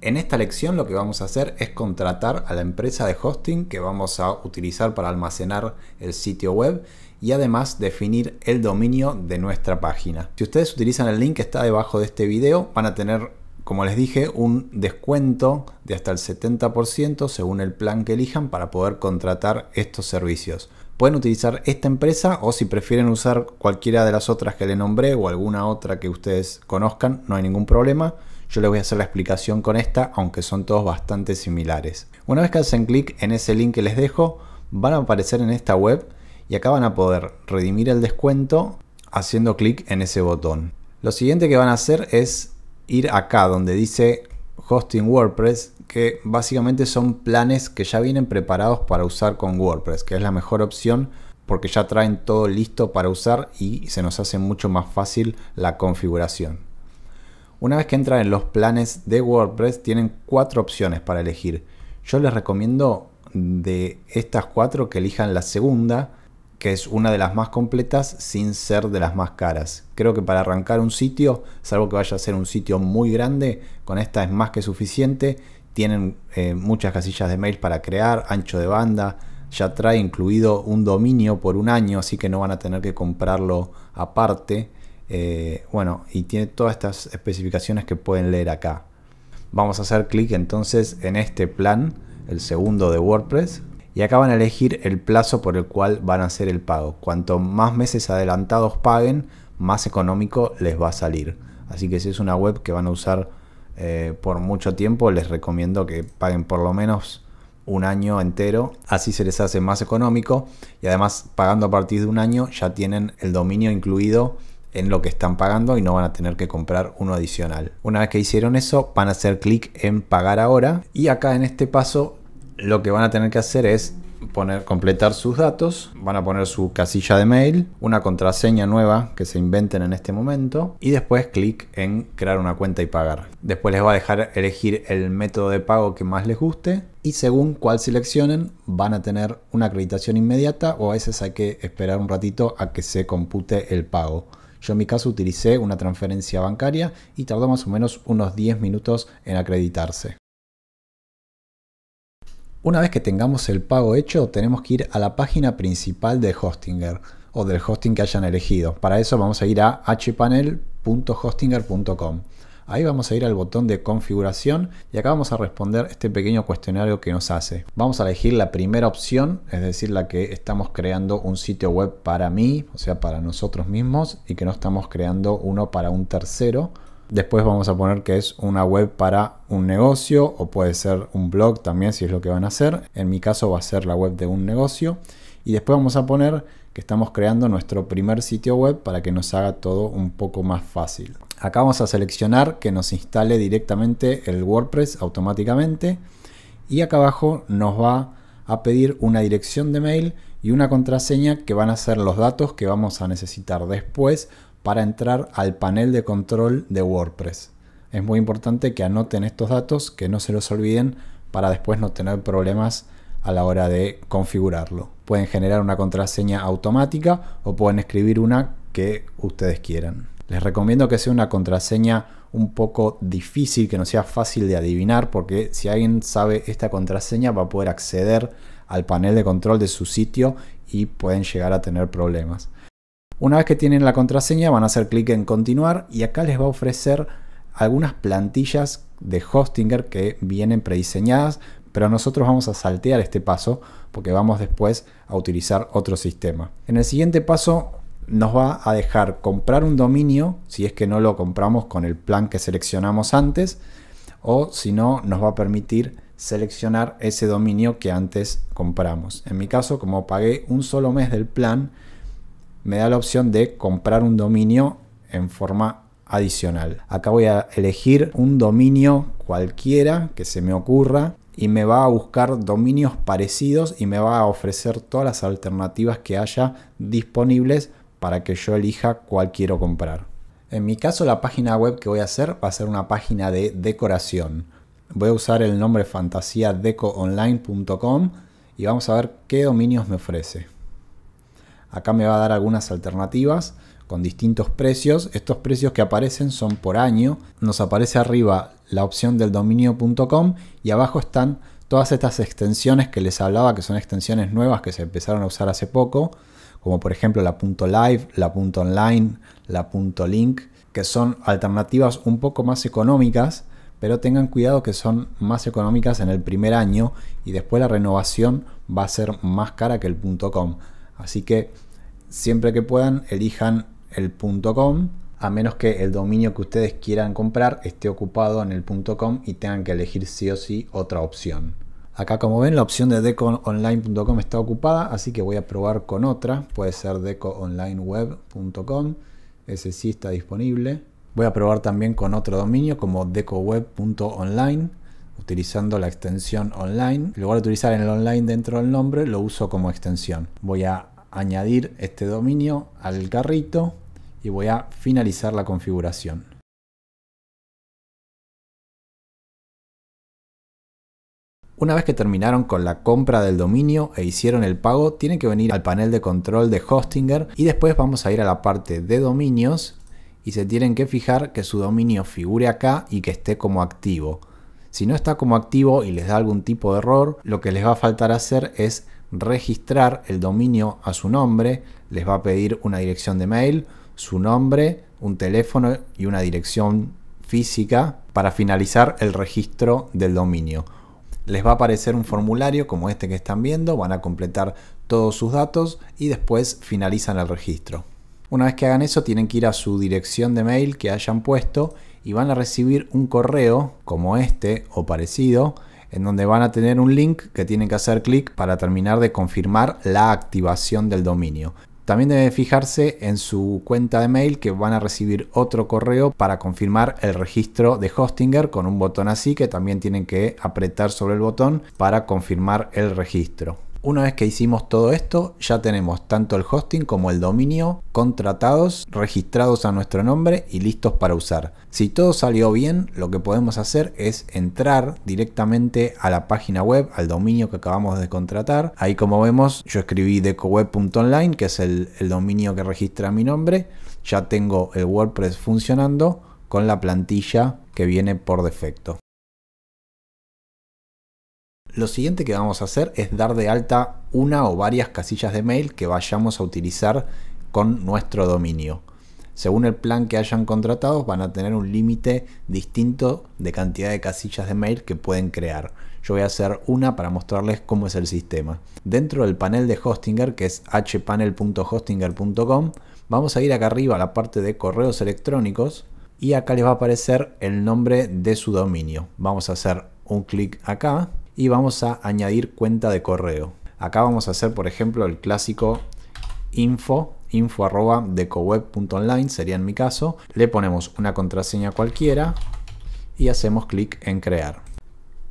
En esta lección lo que vamos a hacer es contratar a la empresa de hosting que vamos a utilizar para almacenar el sitio web y además definir el dominio de nuestra página. Si ustedes utilizan el link que está debajo de este video van a tener, como les dije, un descuento de hasta el 70% según el plan que elijan para poder contratar estos servicios pueden utilizar esta empresa o si prefieren usar cualquiera de las otras que le nombré o alguna otra que ustedes conozcan, no hay ningún problema. Yo les voy a hacer la explicación con esta, aunque son todos bastante similares. Una vez que hacen clic en ese link que les dejo, van a aparecer en esta web y acá van a poder redimir el descuento haciendo clic en ese botón. Lo siguiente que van a hacer es ir acá donde dice Hosting WordPress, que básicamente son planes que ya vienen preparados para usar con WordPress, que es la mejor opción porque ya traen todo listo para usar y se nos hace mucho más fácil la configuración. Una vez que entran en los planes de WordPress tienen cuatro opciones para elegir. Yo les recomiendo de estas cuatro que elijan la segunda, que es una de las más completas sin ser de las más caras. Creo que para arrancar un sitio, salvo que vaya a ser un sitio muy grande, con esta es más que suficiente tienen eh, muchas casillas de mail para crear, ancho de banda, ya trae incluido un dominio por un año, así que no van a tener que comprarlo aparte. Eh, bueno, y tiene todas estas especificaciones que pueden leer acá. Vamos a hacer clic entonces en este plan, el segundo de WordPress, y acá van a elegir el plazo por el cual van a hacer el pago. Cuanto más meses adelantados paguen, más económico les va a salir. Así que si es una web que van a usar eh, por mucho tiempo, les recomiendo que paguen por lo menos un año entero, así se les hace más económico y además pagando a partir de un año ya tienen el dominio incluido en lo que están pagando y no van a tener que comprar uno adicional. Una vez que hicieron eso, van a hacer clic en pagar ahora y acá en este paso lo que van a tener que hacer es poner, completar sus datos, van a poner su casilla de mail, una contraseña nueva que se inventen en este momento y después clic en crear una cuenta y pagar. Después les va a dejar elegir el método de pago que más les guste y según cuál seleccionen van a tener una acreditación inmediata o a veces hay que esperar un ratito a que se compute el pago. Yo en mi caso utilicé una transferencia bancaria y tardó más o menos unos 10 minutos en acreditarse. Una vez que tengamos el pago hecho, tenemos que ir a la página principal de hostinger o del hosting que hayan elegido. Para eso vamos a ir a hpanel.hostinger.com. Ahí vamos a ir al botón de configuración y acá vamos a responder este pequeño cuestionario que nos hace. Vamos a elegir la primera opción, es decir, la que estamos creando un sitio web para mí, o sea, para nosotros mismos, y que no estamos creando uno para un tercero Después vamos a poner que es una web para un negocio o puede ser un blog también si es lo que van a hacer. En mi caso va a ser la web de un negocio. Y después vamos a poner que estamos creando nuestro primer sitio web para que nos haga todo un poco más fácil. Acá vamos a seleccionar que nos instale directamente el WordPress automáticamente y acá abajo nos va a pedir una dirección de mail y una contraseña que van a ser los datos que vamos a necesitar después para entrar al panel de control de WordPress. Es muy importante que anoten estos datos, que no se los olviden para después no tener problemas a la hora de configurarlo. Pueden generar una contraseña automática o pueden escribir una que ustedes quieran. Les recomiendo que sea una contraseña un poco difícil, que no sea fácil de adivinar, porque si alguien sabe esta contraseña va a poder acceder al panel de control de su sitio y pueden llegar a tener problemas. Una vez que tienen la contraseña van a hacer clic en continuar y acá les va a ofrecer algunas plantillas de Hostinger que vienen prediseñadas, pero nosotros vamos a saltear este paso porque vamos después a utilizar otro sistema. En el siguiente paso nos va a dejar comprar un dominio si es que no lo compramos con el plan que seleccionamos antes o si no nos va a permitir seleccionar ese dominio que antes compramos. En mi caso, como pagué un solo mes del plan, me da la opción de comprar un dominio en forma adicional. Acá voy a elegir un dominio cualquiera que se me ocurra y me va a buscar dominios parecidos y me va a ofrecer todas las alternativas que haya disponibles para que yo elija cuál quiero comprar. En mi caso la página web que voy a hacer va a ser una página de decoración. Voy a usar el nombre fantasiadecoonline.com y vamos a ver qué dominios me ofrece. Acá me va a dar algunas alternativas con distintos precios. Estos precios que aparecen son por año. Nos aparece arriba la opción del dominio.com y abajo están todas estas extensiones que les hablaba, que son extensiones nuevas que se empezaron a usar hace poco, como por ejemplo la .live, la .online, la .link, que son alternativas un poco más económicas, pero tengan cuidado que son más económicas en el primer año y después la renovación va a ser más cara que el .com. Así que siempre que puedan elijan el .com a menos que el dominio que ustedes quieran comprar esté ocupado en el .com y tengan que elegir sí o sí otra opción. Acá como ven la opción de decoonline.com está ocupada, así que voy a probar con otra. Puede ser decoonlineweb.com, ese sí está disponible. Voy a probar también con otro dominio como decoweb.online, utilizando la extensión online. En lugar de utilizar el online dentro del nombre, lo uso como extensión. Voy a añadir este dominio al carrito y voy a finalizar la configuración. Una vez que terminaron con la compra del dominio e hicieron el pago, tienen que venir al panel de control de Hostinger y después vamos a ir a la parte de dominios y se tienen que fijar que su dominio figure acá y que esté como activo. Si no está como activo y les da algún tipo de error, lo que les va a faltar hacer es registrar el dominio a su nombre, les va a pedir una dirección de mail, su nombre, un teléfono y una dirección física para finalizar el registro del dominio. Les va a aparecer un formulario como este que están viendo, van a completar todos sus datos y después finalizan el registro. Una vez que hagan eso tienen que ir a su dirección de mail que hayan puesto y van a recibir un correo como este o parecido en donde van a tener un link que tienen que hacer clic para terminar de confirmar la activación del dominio. También deben fijarse en su cuenta de mail que van a recibir otro correo para confirmar el registro de Hostinger con un botón así que también tienen que apretar sobre el botón para confirmar el registro. Una vez que hicimos todo esto, ya tenemos tanto el hosting como el dominio contratados, registrados a nuestro nombre y listos para usar. Si todo salió bien, lo que podemos hacer es entrar directamente a la página web, al dominio que acabamos de contratar. Ahí como vemos, yo escribí decoweb.online, que es el, el dominio que registra mi nombre. Ya tengo el WordPress funcionando con la plantilla que viene por defecto. Lo siguiente que vamos a hacer es dar de alta una o varias casillas de mail que vayamos a utilizar con nuestro dominio. Según el plan que hayan contratado van a tener un límite distinto de cantidad de casillas de mail que pueden crear. Yo voy a hacer una para mostrarles cómo es el sistema. Dentro del panel de Hostinger, que es hpanel.hostinger.com, vamos a ir acá arriba a la parte de correos electrónicos y acá les va a aparecer el nombre de su dominio. Vamos a hacer un clic acá y vamos a añadir cuenta de correo. Acá vamos a hacer, por ejemplo, el clásico info, info arroba sería en mi caso. Le ponemos una contraseña cualquiera y hacemos clic en crear.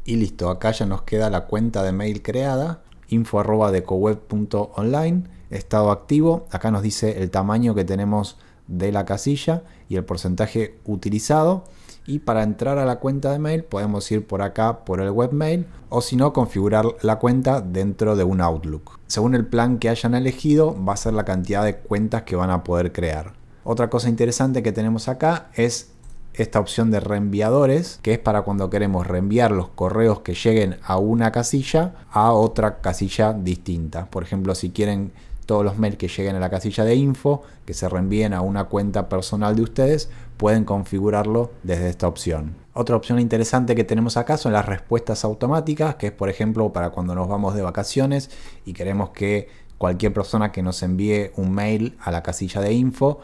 Y listo, acá ya nos queda la cuenta de mail creada, info arroba decoweb.online, estado activo, acá nos dice el tamaño que tenemos de la casilla y el porcentaje utilizado y para entrar a la cuenta de mail podemos ir por acá por el webmail o si no configurar la cuenta dentro de un Outlook. Según el plan que hayan elegido va a ser la cantidad de cuentas que van a poder crear. Otra cosa interesante que tenemos acá es esta opción de reenviadores, que es para cuando queremos reenviar los correos que lleguen a una casilla a otra casilla distinta. Por ejemplo, si quieren todos los mails que lleguen a la casilla de info, que se reenvíen a una cuenta personal de ustedes, pueden configurarlo desde esta opción. Otra opción interesante que tenemos acá son las respuestas automáticas, que es por ejemplo para cuando nos vamos de vacaciones y queremos que cualquier persona que nos envíe un mail a la casilla de info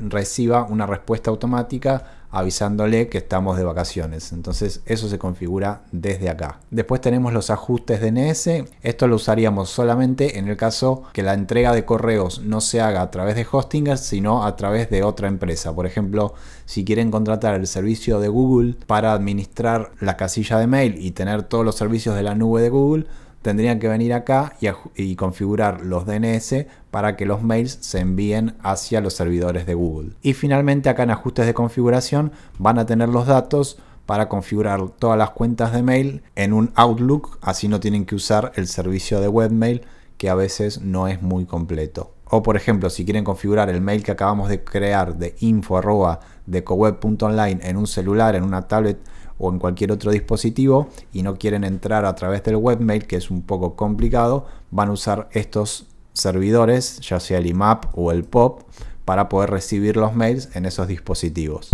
reciba una respuesta automática avisándole que estamos de vacaciones. Entonces eso se configura desde acá. Después tenemos los ajustes DNS. Esto lo usaríamos solamente en el caso que la entrega de correos no se haga a través de Hostinger, sino a través de otra empresa. Por ejemplo, si quieren contratar el servicio de Google para administrar la casilla de mail y tener todos los servicios de la nube de Google, tendrían que venir acá y, configurar los DNS para que los mails se envíen hacia los servidores de Google. Y finalmente acá en ajustes de configuración van a tener los datos para configurar todas las cuentas de mail en un Outlook, así no tienen que usar el servicio de webmail que a veces no es muy completo. O por ejemplo, si quieren configurar el mail que acabamos de crear de info de en un celular, en una tablet, o en cualquier otro dispositivo y no quieren entrar a través del webmail, que es un poco complicado, van a usar estos servidores, ya sea el IMAP o el POP, para poder recibir los mails en esos dispositivos.